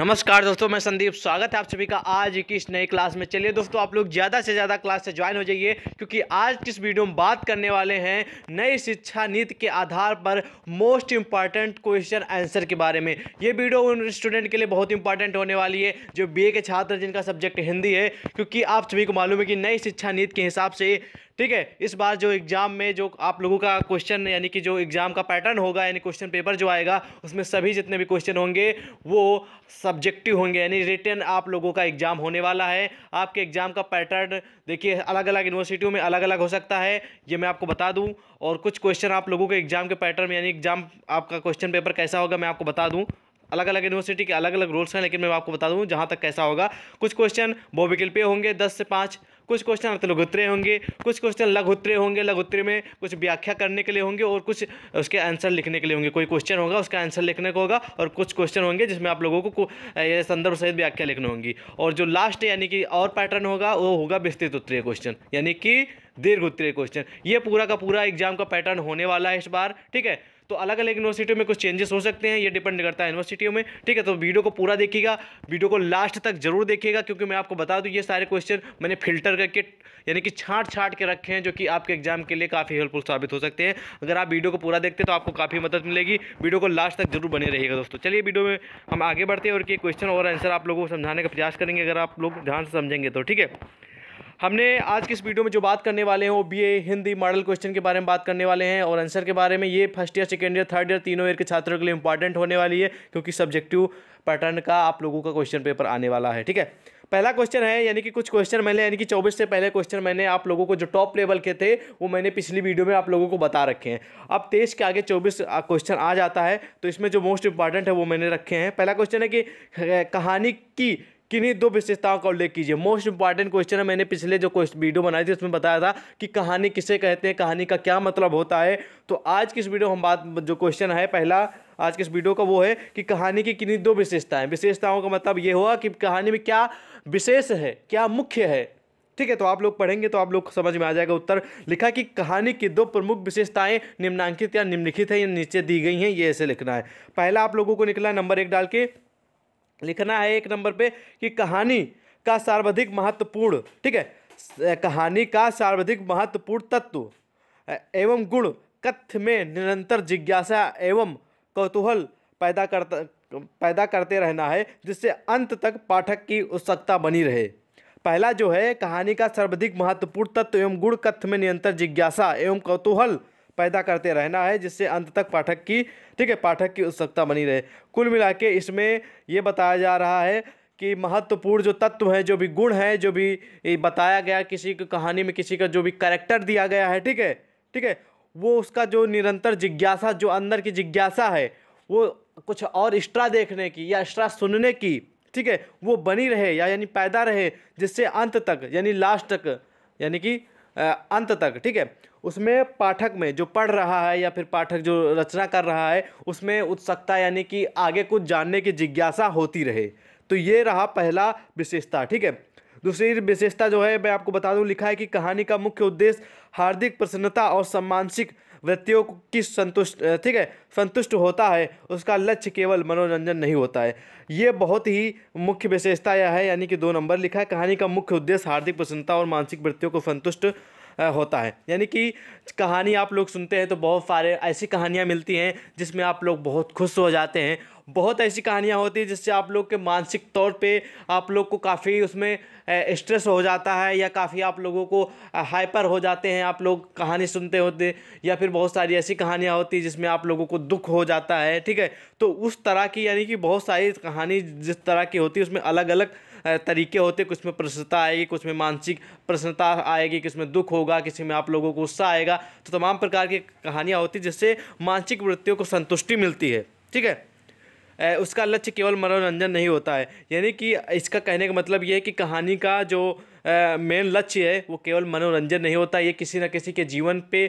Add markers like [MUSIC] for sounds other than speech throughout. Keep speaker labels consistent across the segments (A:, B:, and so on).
A: नमस्कार दोस्तों मैं संदीप स्वागत है आप सभी का आज की इस नई क्लास में चलिए दोस्तों आप लोग ज़्यादा से ज़्यादा क्लास से ज्वाइन हो जाइए क्योंकि आज किस वीडियो में बात करने वाले हैं नई शिक्षा नीति के आधार पर मोस्ट इम्पॉर्टेंट क्वेश्चन आंसर के बारे में ये वीडियो उन स्टूडेंट के लिए बहुत इंपॉर्टेंट होने वाली है जो बी के छात्र जिनका सब्जेक्ट हिंदी है क्योंकि आप सभी को मालूम है कि नई शिक्षा नीति के हिसाब से ठीक है इस बार जो एग्ज़ाम में जो आप लोगों का क्वेश्चन यानी कि जो एग्ज़ाम का पैटर्न होगा यानी क्वेश्चन पेपर जो आएगा उसमें सभी जितने भी क्वेश्चन होंगे वो सब्जेक्टिव होंगे यानी रिटर्न आप लोगों का एग्ज़ाम होने वाला है आपके एग्ज़ाम का पैटर्न देखिए अलग अलग यूनिवर्सिटियों में अलग अलग हो सकता है ये मैं आपको बता दूँ और कुछ क्वेश्चन आप लोगों के एग्ज़ाम के पैटर्न यानी एग्ज़ाम आपका क्वेश्चन पेपर कैसा होगा मैं आपको बता दूँ अलग अलग यूनिवर्सिटी के अलग अलग रूल्स हैं लेकिन मैं आपको बता दूँ जहाँ तक कैसा होगा कुछ क्वेश्चन बोबिकल पे होंगे दस से पाँच कुछ क्वेश्चन अर्थलघुत्तरे होंगे कुछ क्वेश्चन लघुत्तरे होंगे लघुत्तरे में कुछ व्याख्या करने के लिए होंगे और कुछ उसके आंसर लिखने के लिए होंगे कोई क्वेश्चन होगा उसका आंसर लिखने को होगा और कुछ क्वेश्चन होंगे जिसमें आप लोगों को संदर्भ सहित व्याख्या लिखनी होंगी और जो लास्ट यानी कि और पैटर्न होगा वो होगा विस्तृत उत्तरीय क्वेश्चन यानी कि दीर्घ उत्तरीय क्वेश्चन ये पूरा का पूरा एग्जाम का पैटर्न होने वाला है इस बार ठीक है तो अलग अलग यूनिवर्सिटियों में कुछ चेंजेस हो सकते हैं ये डिपेंड करता है यूनिवर्सिटियों में ठीक है तो वीडियो को पूरा देखिएगा वीडियो को लास्ट तक जरूर देखिएगा क्योंकि मैं आपको बता दूँ ये सारे क्वेश्चन मैंने फिल्टर करके यानी कि छाट छाट के रखे हैं जो कि आपके एग्जाम के लिए काफ़ी हेल्पफुल साबित हो सकते हैं अगर आप वीडियो को पूरा देखते हैं तो आपको काफ़ी मदद मिलेगी वीडियो को लास्ट तक जरूर बने रहिएगा दोस्तों चलिए वीडियो में हम आगे बढ़ते हैं और कि क्वेश्चन और आंसर आप लोगों को समझाने का प्रयास करेंगे अगर आप लोग ध्यान से समझेंगे तो ठीक है हमने आज की इस वीडियो में जो बात करने वाले हैं वो बी हिंदी मॉडल क्वेश्चन के बारे में बात करने वाले हैं और आंसर के बारे में ये first year second year third year तीनों ईयर के छात्रों के लिए इंपॉर्टेंट होने वाली है क्योंकि सब्जेक्टिव पैटर्न का आप लोगों का क्वेश्चन पेपर आने वाला है ठीक है पहला क्वेश्चन है यानी कि कुछ क्वेश्चन मैंने यानी कि चौबीस से पहले क्वेश्चन मैंने आप लोगों को जो टॉप लेवल के थे वो मैंने पिछली वीडियो में आप लोगों को बता रखे हैं अब तेईस के आगे चौबीस क्वेश्चन आ जाता है तो इसमें जो मोस्ट इंपॉर्टेंट है वो मैंने रखे हैं पहला क्वेश्चन है कि कहानी की किन्हीं दो विशेषताओं का उल्लेख कीजिए मोस्ट इंपॉर्टेंट क्वेश्चन है मैंने पिछले जो वीडियो बनाई थी उसमें बताया था कि कहानी किसे कहते हैं कहानी का क्या मतलब होता है तो आज की इस वीडियो हम बात जो क्वेश्चन है पहला आज के इस वीडियो का वो है कि कहानी की किन्हीं दो विशेषताएं विशेषताओं का मतलब ये हुआ कि कहानी में क्या विशेष है क्या मुख्य है ठीक है तो आप लोग पढ़ेंगे तो आप लोग समझ में आ जाएगा उत्तर लिखा कि कहानी की दो प्रमुख विशेषताएं निम्नांकित या निम्नलिखित है या नीचे दी गई हैं ये ऐसे लिखना है पहला आप लोगों को निकला नंबर एक डाल के लिखना है एक नंबर पे कि कहानी का सर्वाधिक महत्वपूर्ण ठीक है कहानी का सर्वाधिक महत्वपूर्ण तत्व एवं गुण कथ्य में निरंतर जिज्ञासा एवं कौतूहल पैदा करता पैदा करते रहना है जिससे अंत तक पाठक की उत्सुकता बनी रहे पहला जो है कहानी का सर्वाधिक महत्वपूर्ण तत्व एवं गुण कथ्य में निरंतर जिज्ञासा एवं कौतूहल पैदा करते रहना है जिससे अंत तक पाठक की ठीक है पाठक की उत्सुकता बनी रहे कुल मिला के इसमें ये बताया जा रहा है कि महत्वपूर्ण जो तत्व हैं जो भी गुण हैं जो भी बताया गया किसी की कहानी में किसी का जो भी करेक्टर दिया गया है ठीक है ठीक है वो उसका जो निरंतर जिज्ञासा जो अंदर की जिज्ञासा है वो कुछ और एक्स्ट्रा देखने की या एक्स्ट्रा सुनने की ठीक है वो बनी रहे या यानी पैदा रहे जिससे अंत तक यानी लास्ट तक यानी कि अंत तक ठीक है उसमें पाठक में जो पढ़ रहा है या फिर पाठक जो रचना कर रहा है उसमें उत्सुकता यानी कि आगे कुछ जानने की जिज्ञासा होती रहे तो ये रहा पहला विशेषता ठीक है दूसरी विशेषता जो है मैं आपको बता दूं लिखा है कि कहानी का मुख्य उद्देश्य हार्दिक प्रसन्नता और सम्मानसिक व्यक्तियों की संतुष्ट ठीक है संतुष्ट होता है उसका लक्ष्य केवल मनोरंजन नहीं होता है ये बहुत ही मुख्य विशेषता यह है यानी कि दो नंबर लिखा है कहानी का मुख्य उद्देश्य हार्दिक प्रसन्नता और मानसिक वृत्तियों को संतुष्ट होता है यानी कि कहानी आप लोग सुनते हैं तो बहुत सारे ऐसी कहानियाँ मिलती हैं जिसमें आप लोग बहुत खुश हो जाते हैं बहुत ऐसी कहानियाँ होती हैं जिससे आप लोग के मानसिक तौर पे आप लोग को काफ़ी उसमें स्ट्रेस हो जाता है या काफ़ी आप लोगों को हाइपर हो जाते हैं आप लोग कहानी सुनते होते या फिर बहुत सारी ऐसी कहानियाँ होती हैं जिसमें आप लोगों को दुख हो जाता है ठीक है तो उस तरह की यानी कि बहुत सारी कहानी जिस तरह की होती है उसमें अलग अलग तरीके होते कुछ में प्रसन्नता आएगी कुछ में मानसिक प्रसन्नता आएगी किस में दुख होगा किसी में आप लोगों को गुस्सा आएगा तो तमाम प्रकार की कहानियाँ होती जिससे मानसिक वृत्तियों को संतुष्टि मिलती है ठीक है उसका लक्ष्य केवल मनोरंजन नहीं होता है यानी कि इसका कहने का मतलब ये है कि कहानी का जो मेन लक्ष्य है वो केवल मनोरंजन नहीं होता ये किसी न किसी के जीवन पे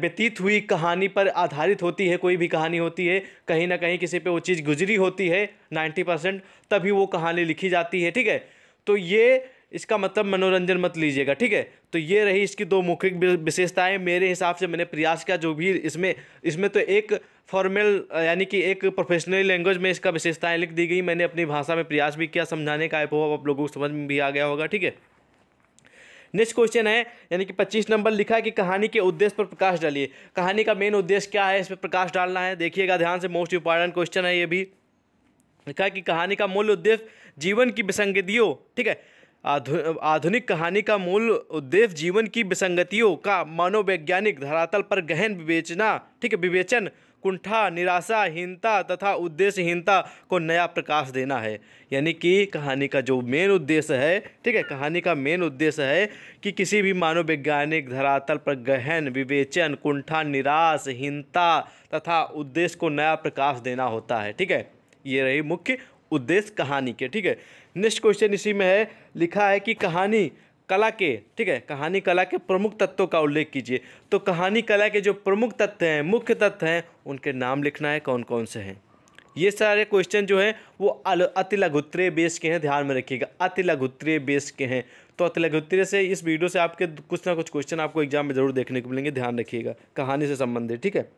A: व्यतीत हुई कहानी पर आधारित होती है कोई भी कहानी होती है कहीं ना कहीं किसी पे वो चीज़ गुजरी होती है नाइन्टी परसेंट तभी वो कहानी लिखी जाती है ठीक है तो ये इसका मतलब मनोरंजन मत लीजिएगा ठीक है तो ये रही इसकी दो मुख्य विशेषताएं मेरे हिसाब से मैंने प्रयास किया जो भी इसमें इसमें तो एक फॉर्मल यानी कि एक प्रोफेशनल लैंग्वेज में इसका विशेषताएं लिख दी गई मैंने अपनी भाषा में प्रयास भी किया समझाने का आप लोगों को समझ में भी आ गया होगा ठीक है नेक्स्ट क्वेश्चन है यानी कि पच्चीस नंबर लिखा है कि कहानी के उद्देश्य पर प्रकाश डालिए कहानी का मेन उद्देश्य क्या है इस पर प्रकाश डालना है देखिएगा ध्यान से मोस्ट इंपॉर्टेंट क्वेश्चन है ये भी लिखा है कि कहानी का मूल उद्देश्य जीवन की विसंगतियों ठीक है आधु, आधुनिक कहानी का मूल उद्देश्य जीवन की विसंगतियों का मनोवैज्ञानिक धरातल पर गहन विवेचना ठीक है विवेचन कुंठा निराशाहीनता तथा उद्देश्यहीनता को नया प्रकाश देना है यानी कि कहानी का जो मेन उद्देश्य है ठीक है कहानी का मेन उद्देश्य है कि किसी भी मानव वैज्ञानिक धरातल पर गहन विवेचन कुंठा निराशहीनता तथा उद्देश्य को नया प्रकाश देना होता है ठीक है ये रही मुख्य उद्देश्य कहानी के ठीक है नेक्स्ट क्वेश्चन इसी में है लिखा है कि कहानी कला के ठीक है कहानी कला के प्रमुख तत्वों का उल्लेख कीजिए तो कहानी कला के जो प्रमुख तत्व हैं मुख्य तत्व हैं उनके नाम लिखना है कौन कौन से हैं ये सारे क्वेश्चन जो हैं वो अति लघुत्तरीय बेस के हैं ध्यान में रखिएगा अति लघुत्तरीय बेस के हैं तो अति लघुत्तरीय से इस वीडियो से आपके कुछ ना कुछ क्वेश्चन आपको एग्जाम में ज़रूर देखने को मिलेंगे ध्यान रखिएगा कहानी से संबंधित ठीक है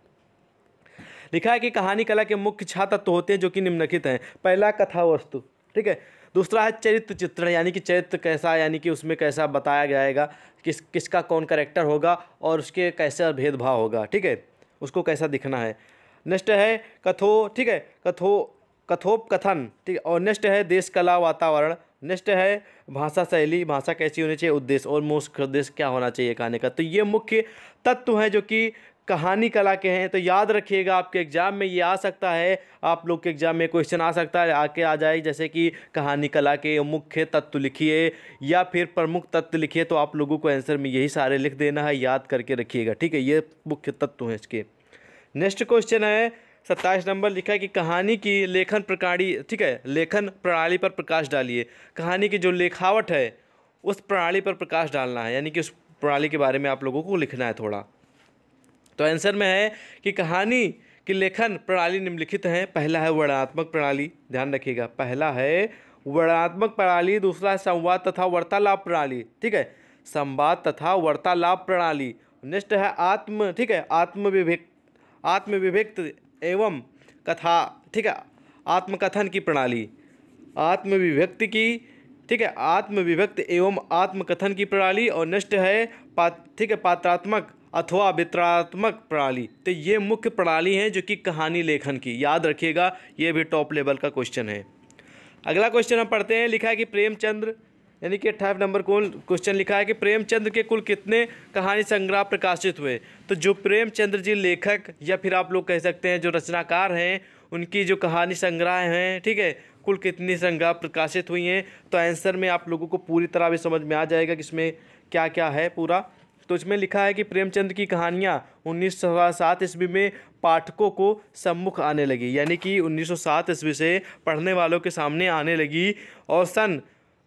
A: लिखा है कि कहानी कला के मुख्य छात्र तत्व होते हैं जो कि निम्नलिखित हैं पहला कथा वस्तु ठीक है दूसरा है चरित्र चित्रण यानी कि चरित्र कैसा यानी कि उसमें कैसा बताया जाएगा किस किसका कौन करेक्टर होगा और उसके कैसा भेदभाव होगा ठीक है उसको कैसा दिखना है नेक्स्ट है कथो ठीक है कथो कथोप कथन ठीक है और नेक्स्ट है देश कला वातावरण नेक्स्ट है भाषा शैली भाषा कैसी होनी चाहिए उद्देश्य और मुख्य उद्देश्य क्या होना चाहिए कहने का तो ये मुख्य तत्व हैं जो कि कहानी कला के हैं तो याद रखिएगा आपके एग्ज़ाम में ये आ सकता है आप लोग के एग्ज़ाम में क्वेश्चन आ सकता है आके आ जाए जैसे कि कहानी कला के मुख्य तत्व लिखिए या फिर प्रमुख तत्व लिखिए तो आप लोगों को आंसर में यही सारे लिख देना है याद करके रखिएगा ठीक है ये मुख्य तत्व हैं इसके नेक्स्ट क्वेश्चन है सत्ताईस नंबर लिखा है कि कहानी की लेखन प्रकारी ठीक है लेखन प्रणाली पर प्रकाश डालिए कहानी की जो लेखावट है उस प्रणाली पर प्रकाश डालना है यानी कि उस प्रणाली के बारे में आप लोगों को लिखना है थोड़ा तो आंसर में है कि कहानी की लेखन प्रणाली निम्नलिखित हैं पहला है वर्णात्मक प्रणाली ध्यान रखिएगा पहला है वर्णात्मक प्रणाली दूसरा है संवाद तथा वार्तालाप प्रणाली ठीक है संवाद तथा वार्तालाप प्रणाली नेक्स्ट है आत्म ठीक है आत्मविभिक आत्मविभिक्त एवं कथा ठीक है आत्मकथन की प्रणाली आत्मविभक्ति की ठीक है आत्मविभक्त एवं आत्मकथन की प्रणाली और नेक्स्ट है पा ठीक है पात्रात्मक अथवा वितरात्मक प्रणाली तो ये मुख्य प्रणाली है जो कि कहानी लेखन की याद रखिएगा ये भी टॉप लेवल का क्वेश्चन है अगला क्वेश्चन हम पढ़ते हैं लिखा है कि प्रेमचंद्र यानी कि अट्ठाईस नंबर को क्वेश्चन लिखा है कि प्रेमचंद्र के कुल कितने कहानी संग्रह प्रकाशित हुए तो जो प्रेमचंद्र जी लेखक या फिर आप लोग कह सकते हैं जो रचनाकार हैं उनकी जो कहानी संग्रह हैं ठीक है कुल कितनी संग्रह प्रकाशित हुई हैं तो आंसर में आप लोगों को पूरी तरह भी समझ में आ जाएगा कि इसमें क्या क्या है पूरा तो इसमें लिखा है कि प्रेमचंद की कहानियाँ उन्नीस सौ सात ईस्वी में पाठकों को सम्मुख आने लगी यानी कि 1907 ईस्वी से पढ़ने वालों के सामने आने लगी और सन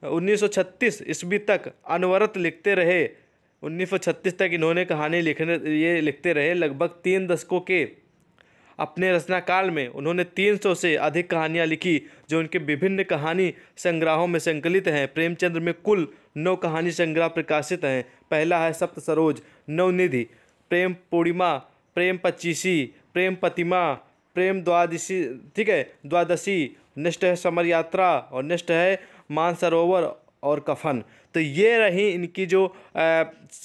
A: 1936 ईस्वी तक अनवरत लिखते रहे 1936 तक इन्होंने कहानी लिखने ये लिखते रहे लगभग तीन दशकों के अपने रचनाकाल में उन्होंने 300 से अधिक कहानियाँ लिखी जो उनके विभिन्न कहानी संग्रहों में संकलित हैं प्रेमचंद्र में कुल नौ कहानी संग्रह प्रकाशित हैं पहला है सप्त सरोज नवनिधि प्रेम पूर्णिमा प्रेम पच्चीसी प्रेम प्रतिमा प्रेम द्वादशी ठीक है द्वादशी नष्ट है समर यात्रा और नष्ट है मानसरोवर और कफन तो ये रही इनकी जो आ,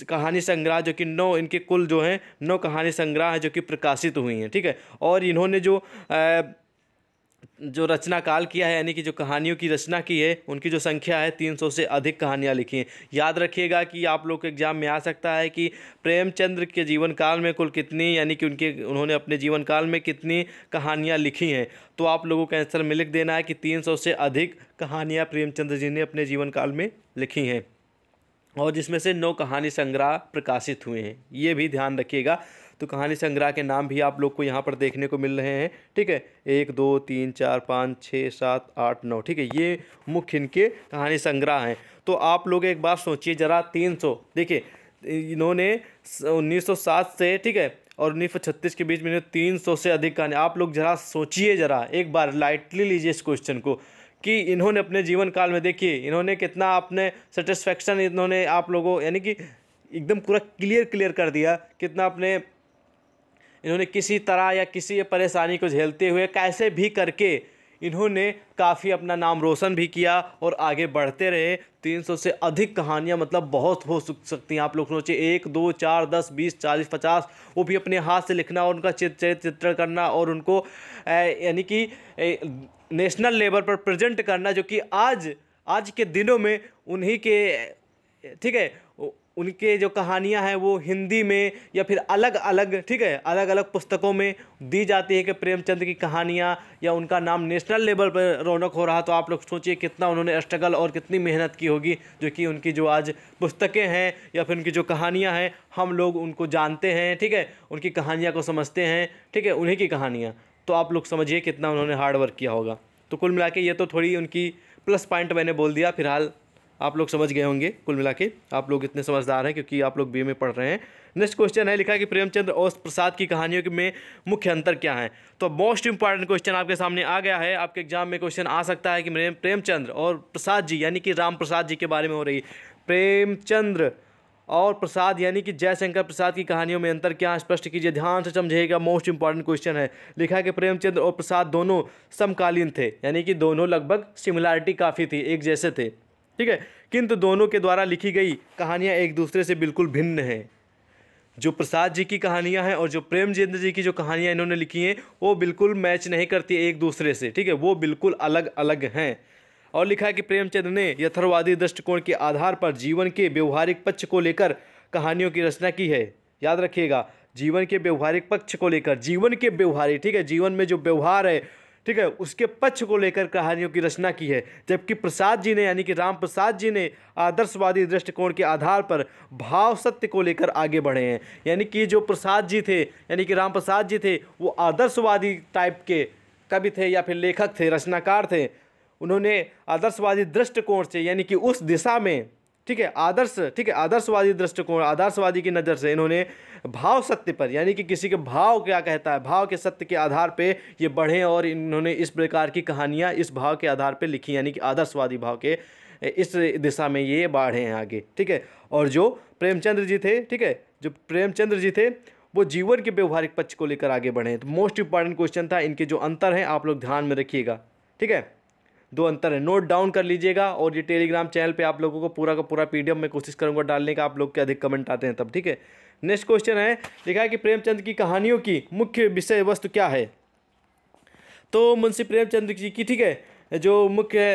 A: कहानी संग्रह जो कि नौ इनके कुल जो हैं नौ कहानी संग्रह हैं जो कि प्रकाशित हुई हैं ठीक है और इन्होंने जो आ, जो रचना काल किया है यानी कि जो कहानियों की रचना की है उनकी जो संख्या है 300 से अधिक कहानियाँ लिखी हैं याद रखिएगा कि आप लोग के एग्ज़ाम में आ सकता है कि प्रेमचंद्र के जीवन काल में कुल कितनी यानी कि उनके उन्होंने अपने जीवन काल में कितनी कहानियाँ लिखी हैं तो आप लोगों को आंसर में लिख देना है कि सौ से अधिक कहानियाँ प्रेमचंद्र जी ने अपने जीवन काल में लिखी हैं और जिसमें से नौ कहानी संग्रह प्रकाशित हुए हैं ये भी ध्यान रखिएगा तो कहानी संग्रह के नाम भी आप लोग को यहाँ पर देखने को मिल रहे हैं ठीक है एक दो तीन चार पाँच छः सात आठ नौ ठीक है ये मुख्य इनके कहानी संग्रह हैं तो आप लोग एक बार सोचिए ज़रा तीन सौ देखिए इन्होंने उन्नीस सौ सात से ठीक है और उन्नीस सौ छत्तीस के बीच में इन्होंने तीन सौ से अधिक कहानी आप लोग ज़रा सोचिए ज़रा एक बार लाइटली लीजिए इस क्वेश्चन को कि इन्होंने अपने जीवन काल में देखिए इन्होंने कितना अपने सेटिस्फैक्शन इन्होंने आप लोगों यानी कि एकदम पूरा क्लियर क्लियर कर दिया कितना अपने इन्होंने किसी तरह या किसी परेशानी को झेलते हुए कैसे भी करके इन्होंने काफ़ी अपना नाम रोशन भी किया और आगे बढ़ते रहे 300 से अधिक कहानियाँ मतलब बहुत हो सकती हैं आप लोग सोचिए एक दो चार दस बीस चालीस पचास वो भी अपने हाथ से लिखना और उनका चित्र चित्रण करना और उनको यानी कि नेशनल लेवल पर प्रेजेंट करना जो कि आज आज के दिनों में उन्हीं के ठीक है उनके जो कहानियां हैं वो हिंदी में या फिर अलग अलग ठीक है अलग अलग पुस्तकों में दी जाती है कि प्रेमचंद की कहानियां या उनका नाम नेशनल लेवल पर रौनक हो रहा तो आप लोग सोचिए कितना उन्होंने स्ट्रगल और कितनी मेहनत की होगी जो कि उनकी जो आज पुस्तकें हैं या फिर उनकी जो कहानियाँ हैं हम लोग उनको जानते हैं ठीक है उनकी कहानियाँ को समझते हैं ठीक है उन्हीं की कहानियाँ तो आप लोग समझिए कितना उन्होंने हार्डवर्क किया होगा तो कुल मिला ये तो थोड़ी उनकी प्लस पॉइंट मैंने बोल दिया फिलहाल आप लोग समझ गए होंगे कुल मिला के आप लोग इतने समझदार हैं क्योंकि आप लोग बी में पढ़ रहे हैं नेक्स्ट क्वेश्चन है लिखा कि प्रेमचंद और प्रसाद की कहानियों में मुख्य अंतर क्या है तो मोस्ट इंपॉर्टेंट क्वेश्चन आपके सामने आ गया है आपके एग्जाम में क्वेश्चन आ सकता है कि प्रेमचंद प्रेमचंद्र और प्रसाद जी यानी कि राम प्रसाद जी के बारे में हो रही प्रेमचंद्र और प्रसाद यानी कि जयशंकर प्रसाद की कहानियों में अंतर क्या स्पष्ट कीजिए ध्यान से समझिएगा मोस्ट इंपॉर्टेंट क्वेश्चन है लिखा है कि प्रेमचंद्र और प्रसाद दोनों समकालीन थे यानी कि दोनों लगभग सिमिलैरिटी काफ़ी थी एक जैसे थे ठीक है किंतु दोनों के द्वारा लिखी गई कहानियाँ एक दूसरे से बिल्कुल भिन्न हैं जो प्रसाद जी की कहानियां हैं और जो प्रेमचंद्र जी की जो कहानियां इन्होंने लिखी हैं वो बिल्कुल मैच नहीं करती एक दूसरे से ठीक है वो बिल्कुल अलग अलग हैं और लिखा है कि प्रेमचंद ने यथर्वादी दृष्टिकोण के आधार पर जीवन के व्यवहारिक पक्ष को लेकर कहानियों की रचना की है याद रखिएगा जीवन के व्यवहारिक पक्ष को लेकर जीवन के व्यवहारिक ठीक है जीवन में जो व्यवहार है ठीक है उसके पक्ष को लेकर कहानियों की रचना की है जबकि प्रसाद जी ने यानी कि राम प्रसाद जी ने आदर्शवादी दृष्टिकोण के आधार पर भाव सत्य को लेकर आगे बढ़े हैं यानी कि जो प्रसाद जी थे यानी कि राम प्रसाद जी थे वो आदर्शवादी टाइप के कवि थे या फिर लेखक थे रचनाकार थे उन्होंने आदर्शवादी दृष्टिकोण से यानी कि उस दिशा में ठीक है आदर्श ठीक है आदर्शवादी दृष्टिकोण आदर्शवादी की नज़र से इन्होंने भाव सत्य पर यानी कि किसी के भाव क्या कहता है भाव के सत्य के आधार पे ये बढ़े और इन्होंने इस प्रकार की कहानियाँ इस भाव के आधार पे लिखी यानी कि आदर्शवादी भाव के इस दिशा में ये बाढ़े हैं आगे ठीक है और जो प्रेमचंद्र जी थे ठीक है जो प्रेमचंद्र जी थे वो जीवन के व्यवहारिक पक्ष को लेकर आगे बढ़े तो मोस्ट इंपॉर्टेंट क्वेश्चन था इनके जो अंतर हैं आप लोग ध्यान में रखिएगा ठीक है दो अंतर है नोट डाउन कर लीजिएगा और ये टेलीग्राम चैनल पे आप लोगों को पूरा का पूरा पीडीएफ में कोशिश करूँगा डालने का आप लोग के अधिक कमेंट आते हैं तब ठीक है नेक्स्ट क्वेश्चन है लिखा है कि प्रेमचंद की कहानियों की मुख्य विषय वस्तु क्या है तो मुंशी प्रेमचंद जी की ठीक है जो मुख्य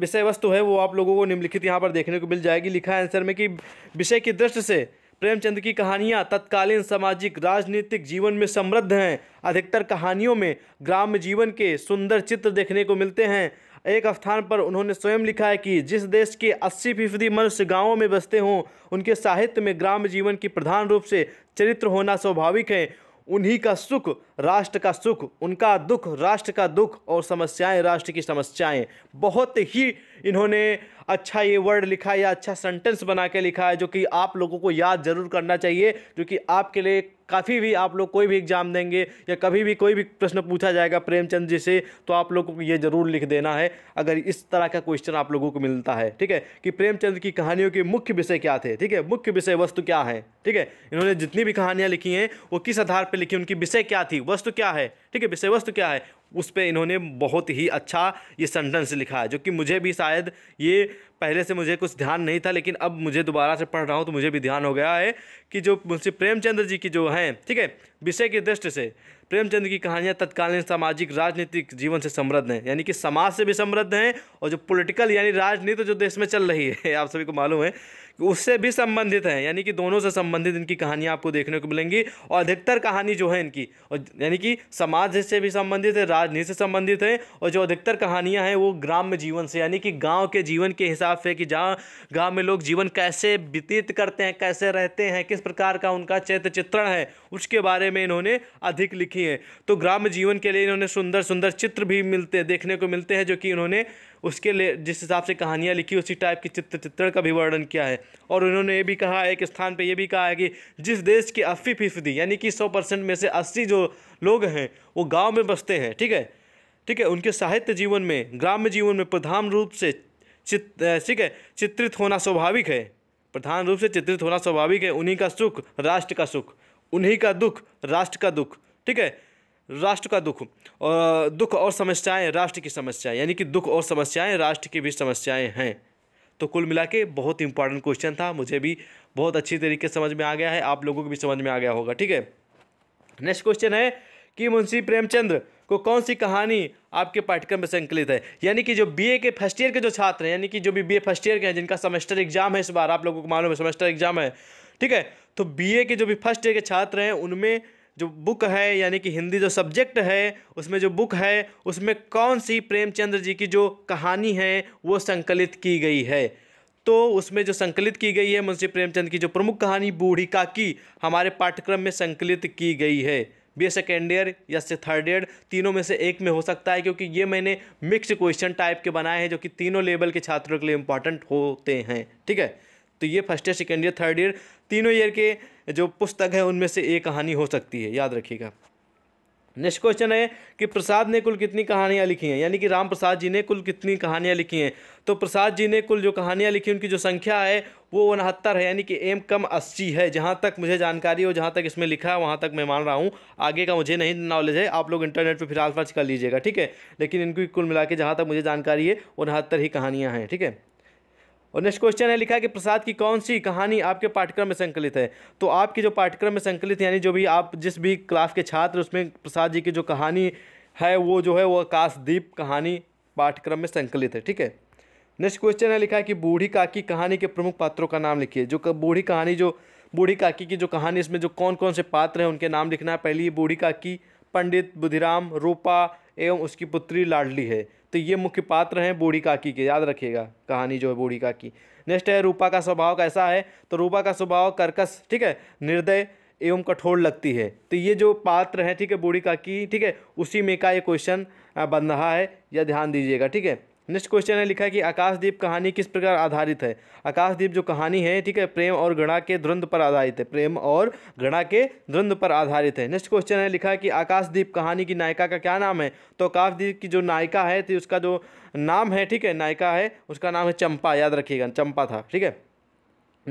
A: विषय वस्तु है वो आप लोगों को निम्नलिखित यहाँ पर देखने को मिल जाएगी लिखा है आंसर में कि विषय की दृष्टि से प्रेमचंद की कहानियाँ तत्कालीन सामाजिक राजनीतिक जीवन में समृद्ध हैं अधिकतर कहानियों में ग्राम्य जीवन के सुंदर चित्र देखने को मिलते हैं एक स्थान पर उन्होंने स्वयं लिखा है कि जिस देश के 80 फीसदी मनुष्य गाँवों में बसते हों उनके साहित्य में ग्राम जीवन की प्रधान रूप से चरित्र होना स्वाभाविक है उन्हीं का सुख राष्ट्र का सुख उनका दुख राष्ट्र का दुख और समस्याएं राष्ट्र की समस्याएं बहुत ही इन्होंने अच्छा ये वर्ड लिखा है या अच्छा सेंटेंस बना के लिखा है जो कि आप लोगों को याद ज़रूर करना चाहिए जो कि आपके लिए काफ़ी भी आप लोग कोई भी एग्ज़ाम देंगे या कभी भी कोई भी प्रश्न पूछा जाएगा प्रेमचंद जी से तो आप लोगों को ये ज़रूर लिख देना है अगर इस तरह का क्वेश्चन आप लोगों को मिलता है ठीक है कि प्रेमचंद की कहानियों के मुख्य विषय क्या थे ठीक है मुख्य विषय वस्तु क्या है ठीक है इन्होंने जितनी भी कहानियाँ लिखी हैं वो किस आधार पर लिखी उनकी विषय क्या थी वस्तु क्या है ठीक है विषय वस्तु क्या है उस पर इन्होंने बहुत ही अच्छा ये सेंटेंस लिखा है जो कि मुझे भी शायद ये पहले से मुझे कुछ ध्यान नहीं था लेकिन अब मुझे दोबारा से पढ़ रहा हूँ तो मुझे भी ध्यान हो गया है कि जो मुंशी प्रेमचंद्र जी की जो हैं ठीक है विषय की दृष्टि से प्रेमचंद की कहानियाँ तत्कालीन सामाजिक राजनीतिक जीवन से समृद्ध हैं यानी कि समाज से भी समृद्ध हैं और जो पॉलिटिकल यानी राजनीति जो देश में चल रही है [LAUGHS] आप सभी को मालूम है उससे भी संबंधित हैं यानी कि दोनों से संबंधित इनकी कहानियाँ आपको देखने को मिलेंगी और अधिकतर कहानी जो है इनकी और यानी कि समाज से भी संबंधित है राजनीति से संबंधित है और जो अधिकतर कहानियाँ हैं वो ग्राम्य जीवन से यानी कि गाँव के जीवन के हिसाब साफ है कि जहाँ गांव में लोग जीवन कैसे व्यतीत करते हैं कैसे रहते हैं किस प्रकार का उनका चैत्र चित्रण है उसके बारे में इन्होंने अधिक लिखी है तो ग्राम जीवन के लिए इन्होंने सुंदर सुंदर चित्र भी मिलते देखने को मिलते हैं जो कि इन्होंने उसके लिए जिस हिसाब से कहानियाँ लिखी उसी टाइप की चित्र चित्रण का भी वर्णन किया है और उन्होंने ये भी कहा एक स्थान पर यह भी कहा है कि जिस देश की अस्सी फीसदी यानी कि सौ परसेंट में से अस्सी जो लोग हैं वो गाँव में बसते हैं ठीक है ठीक है उनके साहित्य जीवन में ग्राम्य जीवन में प्रधान रूप से चित ठीक है चित्रित होना स्वाभाविक है प्रधान रूप से चित्रित होना स्वाभाविक है उन्हीं का सुख राष्ट्र का सुख उन्हीं का दुख राष्ट्र का दुख ठीक है राष्ट्र का दुख और दुख और समस्याएं राष्ट्र की समस्याएं यानी कि दुख और समस्याएं राष्ट्र की भी समस्याएं हैं तो कुल मिला के बहुत इंपॉर्टेंट क्वेश्चन था मुझे भी बहुत अच्छी तरीके समझ में आ गया है आप लोगों को भी समझ में आ गया होगा ठीक है नेक्स्ट क्वेश्चन है कि मुंशी प्रेमचंद्र को कौन सी कहानी आपके पाठ्यक्रम में संकलित है यानी कि जो बीए के फर्स्ट ईयर के जो छात्र हैं यानी कि जो भी बीए फर्स्ट ईयर के हैं जिनका सेमेस्टर एग्जाम है इस बार आप लोगों को मालूम है सेमेस्टर एग्जाम है ठीक है तो बी के जो भी फर्स्ट ईयर के छात्र हैं उनमें जो बुक है यानी कि हिंदी जो सब्जेक्ट है उसमें जो बुक है उसमें कौन सी प्रेमचंद्र जी की जो कहानी है वो संकलित की गई है तो उसमें जो संकलित की गई है मुंशी प्रेमचंद की जो प्रमुख कहानी बूढ़ी काकी हमारे पाठ्यक्रम में संकलित की गई है बी सेकेंड ईयर या से थर्ड ईयर तीनों में से एक में हो सकता है क्योंकि ये मैंने मिक्स क्वेश्चन टाइप के बनाए हैं जो कि तीनों लेवल के छात्रों के लिए इंपॉर्टेंट होते हैं ठीक है तो ये first year second year third year तीनों ईयर के जो पुस्तक हैं उनमें से एक कहानी हो सकती है याद रखिएगा नेक्स्ट क्वेश्चन है कि प्रसाद ने कुल कितनी कहानियाँ लिखी हैं यानी कि राम प्रसाद जी ने कुल कितनी कहानियाँ लिखी हैं तो प्रसाद जी ने कुल जो कहानियाँ लिखी उनकी जो संख्या है वो उनहत्तर है यानी कि एम कम अस्सी है जहाँ तक मुझे जानकारी हो जहाँ तक इसमें लिखा है वहाँ तक मैं मान रहा हूँ आगे का मुझे नहीं नॉलेज है आप लोग इंटरनेट पर फिर आलफर्च कर लीजिएगा ठीक है लेकिन इनकी कुल मिला के जहाँ तक मुझे जानकारी है उनहत्तर ही कहानियाँ हैं ठीक है और नेक्स्ट क्वेश्चन है लिखा है कि प्रसाद की कौन सी कहानी आपके पाठ्यक्रम में संकलित है तो आपके जो पाठ्यक्रम में संकलित यानी जो भी आप जिस भी क्लास के छात्र उसमें प्रसाद जी की जो कहानी है वो जो है वो आकाशदीप कहानी पाठ्यक्रम में संकलित है ठीक है नेक्स्ट क्वेश्चन है लिखा है कि बूढ़ी काकी कहानी के प्रमुख पात्रों का नाम लिखिए जो बूढ़ी कहानी जो बूढ़ी काकी की जो कहानी इसमें जो कौन कौन से पात्र हैं उनके नाम लिखना है पहली बूढ़ी काकी पंडित बुधिराम रूपा एवं उसकी पुत्री लाडली है तो ये मुख्य पात्र हैं बूढ़ी काकी के याद रखिएगा कहानी जो है बूढ़ी काकी नेक्स्ट है रूपा का स्वभाव कैसा है तो रूपा का स्वभाव कर्कश ठीक है निर्दय एवं कठोर लगती है तो ये जो पात्र हैं ठीक है बूढ़ी काकी ठीक है उसी में का ये क्वेश्चन बन रहा है यह ध्यान दीजिएगा ठीक है नेक्स्ट क्वेश्चन है लिखा है कि आकाशदीप कहानी किस प्रकार आधारित है आकाशदीप जो कहानी है ठीक है प्रेम और घृणा के द्वंद्व पर आधारित है प्रेम और घृणा के द्वंद्व पर आधारित है नेक्स्ट क्वेश्चन है लिखा है कि आकाशदीप कहानी की नायिका का क्या नाम है तो आकाशदीप की जो नायिका है तो उसका जो नाम है ठीक है नायिका है उसका नाम है चंपा याद रखिएगा चंपा था ठीक है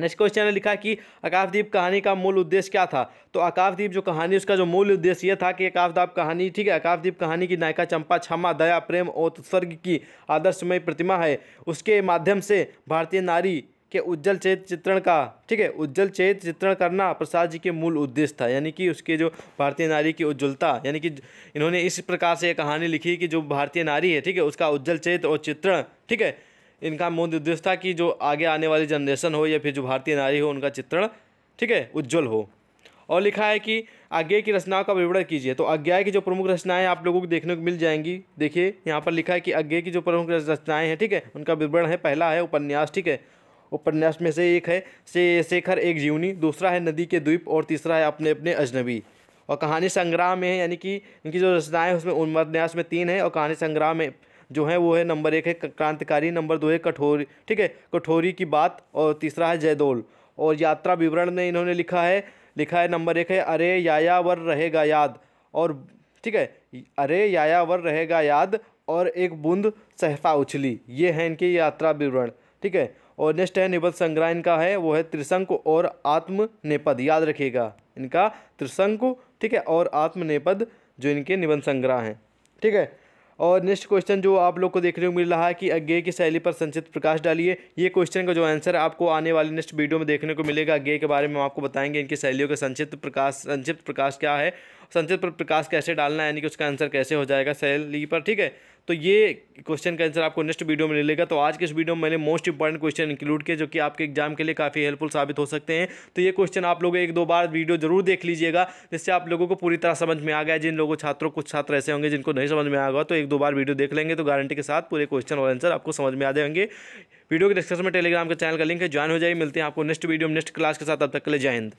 A: नेक्स्ट क्वेश्चन ने लिखा कि अकाफदीप कहानी का मूल उद्देश्य क्या था तो अकाफदीप जो कहानी उसका जो मूल उद्देश्य यह था कि अकाफदाप कहानी ठीक है अकाफदीप कहानी की नायिका चंपा क्षमा दया प्रेम और उत्सर्ग की आदर्शमय प्रतिमा है उसके माध्यम से भारतीय नारी के उज्जवल चेत चित्रण का ठीक है उज्जवल चेत चित्रण करना प्रसाद जी के मूल उद्देश्य था यानी कि उसके जो भारतीय नारी की उज्ज्वलता यानी कि इन्होंने इस प्रकार से ये कहानी लिखी कि जो भारतीय नारी है ठीक है उसका उज्जवल चेत और चित्रण ठीक है इनका मूल उद्देश्य था कि जो आगे आने वाली जनरेशन हो या फिर जो भारतीय नारी हो उनका चित्रण ठीक है उज्जवल हो और लिखा है कि आज्ञा की रचनाओं का विवरण कीजिए तो अज्ञा की जो प्रमुख रचनाएं आप लोगों को देखने को मिल जाएंगी देखिए यहाँ पर लिखा है कि आज्ञा की जो प्रमुख रचनाएं हैं ठीक है उनका विवरण है पहला है उपन्यास ठीक है उपन्यास में से एक है से शेखर एक जीवनी दूसरा है नदी के द्वीप और तीसरा है अपने अपने अजनबी और कहानी संग्रह में है यानी कि इनकी जो रचनाएँ हैं उसमें उपन्यास में तीन है और कहानी संग्रह में जो है वो है नंबर एक है क्रांतिकारी नंबर दो है कठोरी ठीक है कठोरी की बात और तीसरा है जयदोल और यात्रा विवरण में इन्होंने लिखा है लिखा है नंबर एक है अरे यायावर रहेगा याद और ठीक है अरे यायावर रहेगा याद और एक बूंद सहफा उछली ये है इनकी यात्रा विवरण ठीक है और नेक्स्ट है निबद्ध संग्रह इनका है वो है त्रिशंक और आत्म नेपद याद रखिएगा इनका त्रिशंक ठीक है और आत्म नेपद जो इनके निबंध संग्रह हैं ठीक है और नेक्स्ट क्वेश्चन जो आप लोग को देखने को मिल रहा है कि अज्ञे की शैली पर संचित प्रकाश डालिए ये क्वेश्चन का जो आंसर आपको आने वाले नेक्स्ट वीडियो में देखने को मिलेगा अज्ञे के बारे में हम आपको बताएंगे इनकी शैलियों का संचित प्रकाश संक्षिप्त प्रकाश क्या है संचित प्रकाश कैसे डालना है यानी कि उसका आंसर कैसे हो जाएगा शैली पर ठीक है तो ये क्वेश्चन का आंसर आपको नेक्स्ट वीडियो में मिलेगा तो आज के इस वीडियो में मैंने मोस्ट इंपॉर्टेंट क्वेश्चन इंक्लूड किए जो कि आपके एग्जाम के लिए काफ़ी हेल्पफुल साबित हो सकते हैं तो ये क्वेश्चन आप लोग एक दो बार वीडियो जरूर देख लीजिएगा जिससे आप लोगों को पूरी तरह समझ में आ गया जिन लोगों छात्रों कुछ छात्र ऐसे होंगे जिनको नहीं समझ में आ गया तो एक दो बार वीडियो देख लेंगे तो गारंटी के साथ पूरे क्वेश्चन और आंसर आपको समझ में आ जाएंगे वीडियो के डिस्क्रिप्शन में टेलीग्राम के चैनल का लिंक है ज्वाइन हो जाए मिलते हैं आपको नेक्स्ट वीडियो में नेक्स्ट क्लास के साथ अब तक के लिए जय हिंद